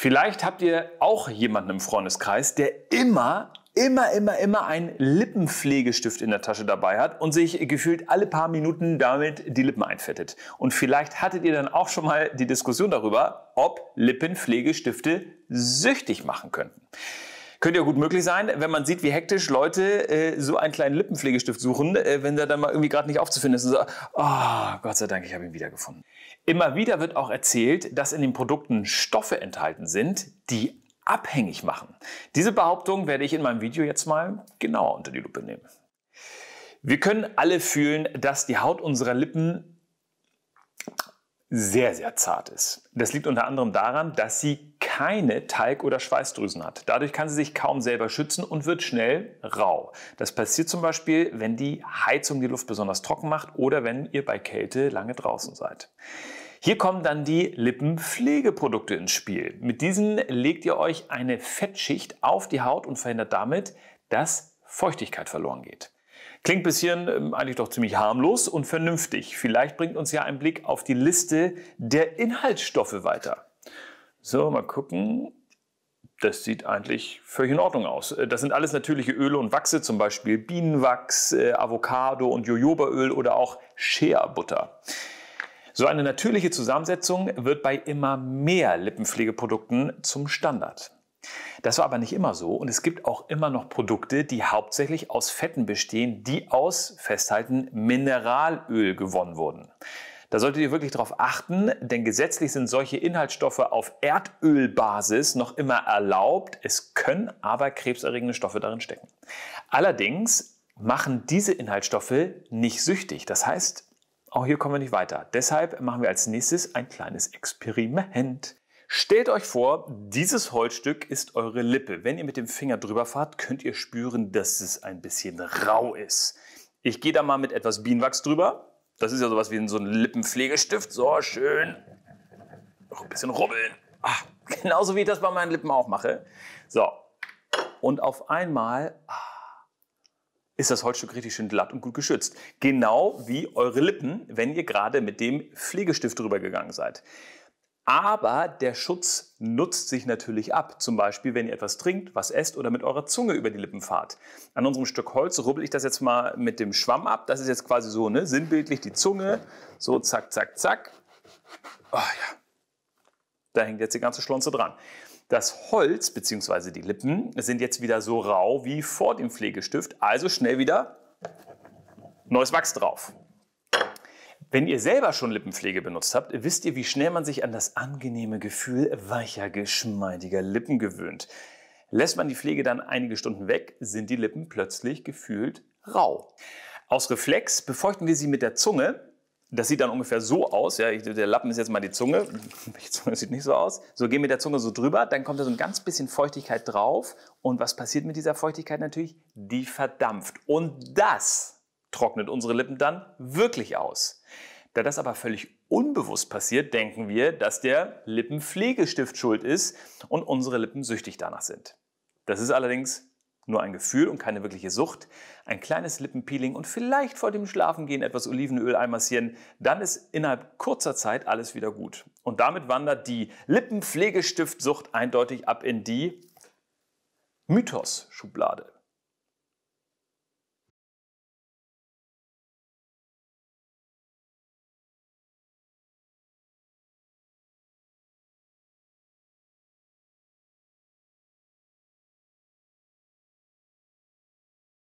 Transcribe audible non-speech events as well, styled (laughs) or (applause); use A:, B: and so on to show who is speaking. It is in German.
A: Vielleicht habt ihr auch jemanden im Freundeskreis, der immer, immer, immer, immer einen Lippenpflegestift in der Tasche dabei hat und sich gefühlt alle paar Minuten damit die Lippen einfettet. Und vielleicht hattet ihr dann auch schon mal die Diskussion darüber, ob Lippenpflegestifte süchtig machen könnten. Könnte ja gut möglich sein, wenn man sieht, wie hektisch Leute äh, so einen kleinen Lippenpflegestift suchen, äh, wenn der dann mal irgendwie gerade nicht aufzufinden ist und so, oh, Gott sei Dank, ich habe ihn wiedergefunden. Immer wieder wird auch erzählt, dass in den Produkten Stoffe enthalten sind, die abhängig machen. Diese Behauptung werde ich in meinem Video jetzt mal genauer unter die Lupe nehmen. Wir können alle fühlen, dass die Haut unserer Lippen sehr, sehr zart ist. Das liegt unter anderem daran, dass sie keine Talg- oder Schweißdrüsen hat. Dadurch kann sie sich kaum selber schützen und wird schnell rau. Das passiert zum Beispiel, wenn die Heizung die Luft besonders trocken macht oder wenn ihr bei Kälte lange draußen seid. Hier kommen dann die Lippenpflegeprodukte ins Spiel. Mit diesen legt ihr euch eine Fettschicht auf die Haut und verhindert damit, dass Feuchtigkeit verloren geht. Klingt bis hierhin ähm, eigentlich doch ziemlich harmlos und vernünftig. Vielleicht bringt uns ja ein Blick auf die Liste der Inhaltsstoffe weiter. So, mal gucken. Das sieht eigentlich völlig in Ordnung aus. Äh, das sind alles natürliche Öle und Wachse, zum Beispiel Bienenwachs, äh, Avocado und Jojobaöl oder auch Shea-Butter. So eine natürliche Zusammensetzung wird bei immer mehr Lippenpflegeprodukten zum Standard. Das war aber nicht immer so und es gibt auch immer noch Produkte, die hauptsächlich aus Fetten bestehen, die aus, festhalten, Mineralöl gewonnen wurden. Da solltet ihr wirklich darauf achten, denn gesetzlich sind solche Inhaltsstoffe auf Erdölbasis noch immer erlaubt. Es können aber krebserregende Stoffe darin stecken. Allerdings machen diese Inhaltsstoffe nicht süchtig. Das heißt, auch hier kommen wir nicht weiter. Deshalb machen wir als nächstes ein kleines Experiment. Stellt euch vor, dieses Holzstück ist eure Lippe. Wenn ihr mit dem Finger drüber fahrt, könnt ihr spüren, dass es ein bisschen rau ist. Ich gehe da mal mit etwas Bienenwachs drüber das ist ja sowas wie so ein Lippenpflegestift. So, schön. Noch ein bisschen rubbeln. Ach, (laughs) genauso wie ich das bei meinen Lippen auch mache. So. Und auf einmal ah, ist das Holzstück richtig schön glatt und gut geschützt. Genau wie eure Lippen, wenn ihr gerade mit dem Pflegestift drüber gegangen seid. Aber der Schutz nutzt sich natürlich ab. Zum Beispiel, wenn ihr etwas trinkt, was esst oder mit eurer Zunge über die Lippen fahrt. An unserem Stück Holz rubbel ich das jetzt mal mit dem Schwamm ab. Das ist jetzt quasi so, ne? Sinnbildlich die Zunge. So, zack, zack, zack. Oh ja. Da hängt jetzt die ganze Schlonze dran. Das Holz bzw. die Lippen sind jetzt wieder so rau wie vor dem Pflegestift. Also schnell wieder neues Wachs drauf. Wenn ihr selber schon Lippenpflege benutzt habt, wisst ihr, wie schnell man sich an das angenehme Gefühl weicher, geschmeidiger Lippen gewöhnt. Lässt man die Pflege dann einige Stunden weg, sind die Lippen plötzlich gefühlt rau. Aus Reflex befeuchten wir sie mit der Zunge. Das sieht dann ungefähr so aus. Ja, der Lappen ist jetzt mal die Zunge. (laughs) Die Zunge sieht nicht so aus. So gehen wir mit der Zunge so drüber, dann kommt da so ein ganz bisschen Feuchtigkeit drauf. Und was passiert mit dieser Feuchtigkeit natürlich? Die verdampft. Und das trocknet unsere Lippen dann wirklich aus. Da das aber völlig unbewusst passiert, denken wir, dass der Lippenpflegestift schuld ist und unsere Lippen süchtig danach sind. Das ist allerdings nur ein Gefühl und keine wirkliche Sucht. Ein kleines Lippenpeeling und vielleicht vor dem Schlafengehen etwas Olivenöl einmassieren, dann ist innerhalb kurzer Zeit alles wieder gut. Und damit wandert die Lippenpflegestiftsucht eindeutig ab in die Mythos-Schublade.